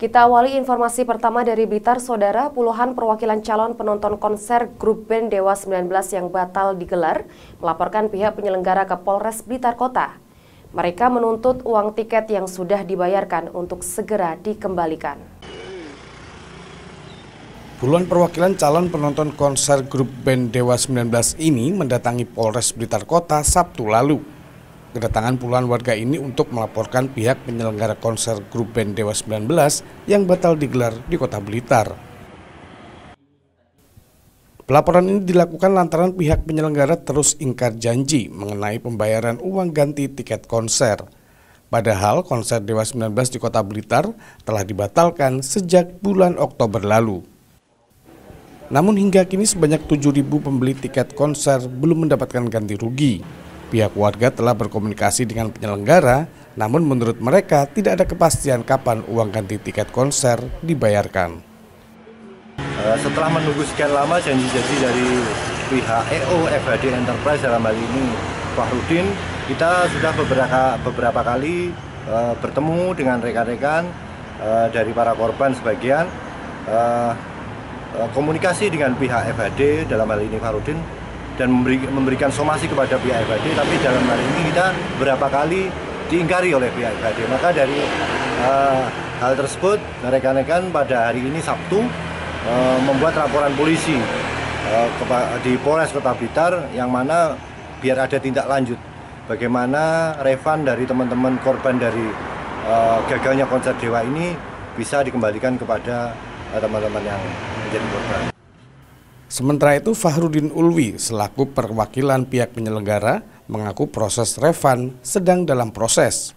Kita awali informasi pertama dari Blitar, Saudara. Puluhan perwakilan calon penonton konser grup band Dewa 19 yang batal digelar melaporkan pihak penyelenggara ke Polres Blitar Kota. Mereka menuntut uang tiket yang sudah dibayarkan untuk segera dikembalikan. Puluhan perwakilan calon penonton konser grup band Dewa 19 ini mendatangi Polres Blitar Kota Sabtu lalu kedatangan puluhan warga ini untuk melaporkan pihak penyelenggara konser grup band Dewa 19 yang batal digelar di kota Blitar. Pelaporan ini dilakukan lantaran pihak penyelenggara terus ingkar janji mengenai pembayaran uang ganti tiket konser. Padahal konser Dewa 19 di kota Blitar telah dibatalkan sejak bulan Oktober lalu. Namun hingga kini sebanyak 7.000 pembeli tiket konser belum mendapatkan ganti rugi. Pihak warga telah berkomunikasi dengan penyelenggara, namun menurut mereka tidak ada kepastian kapan uang ganti tiket konser dibayarkan. Eh, setelah menunggu sekian lama janji-janji dari pihak EO FHD Enterprise dalam hal ini Fahrudin, kita sudah beberapa beberapa kali uh, bertemu dengan rekan-rekan uh, dari para korban sebagian uh, komunikasi dengan pihak FHD dalam hal ini Farudin dan memberi, memberikan somasi kepada pihak FAD tapi dalam hal ini kita berapa kali diingkari oleh pihak FAD maka dari uh, hal tersebut rekan-rekan pada hari ini Sabtu uh, membuat laporan polisi uh, di Polres Kota Blitar yang mana biar ada tindak lanjut bagaimana refund dari teman-teman korban dari uh, gagalnya konser Dewa ini bisa dikembalikan kepada teman-teman uh, yang menjadi korban. Sementara itu Fahrudin Ulwi selaku perwakilan pihak penyelenggara mengaku proses refund sedang dalam proses.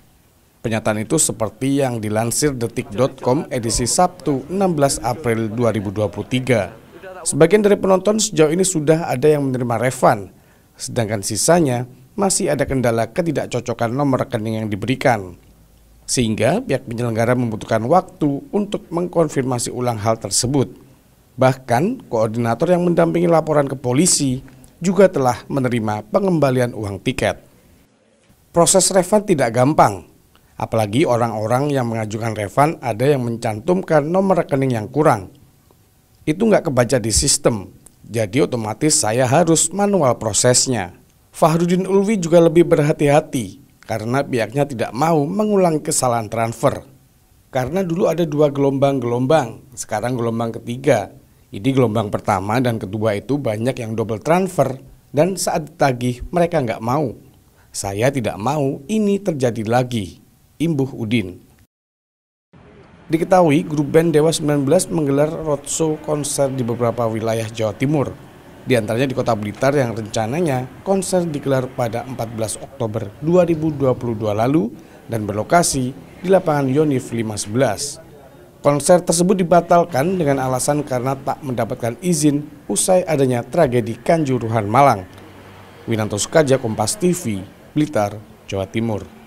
Penyataan itu seperti yang dilansir detik.com edisi Sabtu 16 April 2023. Sebagian dari penonton sejauh ini sudah ada yang menerima refund, sedangkan sisanya masih ada kendala ketidakcocokan nomor rekening yang diberikan. Sehingga pihak penyelenggara membutuhkan waktu untuk mengkonfirmasi ulang hal tersebut. Bahkan koordinator yang mendampingi laporan ke polisi juga telah menerima pengembalian uang tiket. Proses refund tidak gampang, apalagi orang-orang yang mengajukan refund ada yang mencantumkan nomor rekening yang kurang. Itu nggak kebaca di sistem, jadi otomatis saya harus manual prosesnya. Fahrudin Ulwi juga lebih berhati-hati karena pihaknya tidak mau mengulang kesalahan transfer. Karena dulu ada dua gelombang-gelombang, sekarang gelombang ketiga, jadi gelombang pertama dan kedua itu banyak yang double transfer dan saat ditagih mereka nggak mau. Saya tidak mau ini terjadi lagi, imbuh Udin. Diketahui grup band Dewa 19 menggelar roadshow konser di beberapa wilayah Jawa Timur. Di antaranya di kota Blitar yang rencananya konser digelar pada 14 Oktober 2022 lalu dan berlokasi di lapangan Yonif 511. Konser tersebut dibatalkan dengan alasan karena tak mendapatkan izin usai adanya tragedi Kanjuruhan Malang. Winanto Sukaja, Kompas TV, Blitar, Jawa Timur.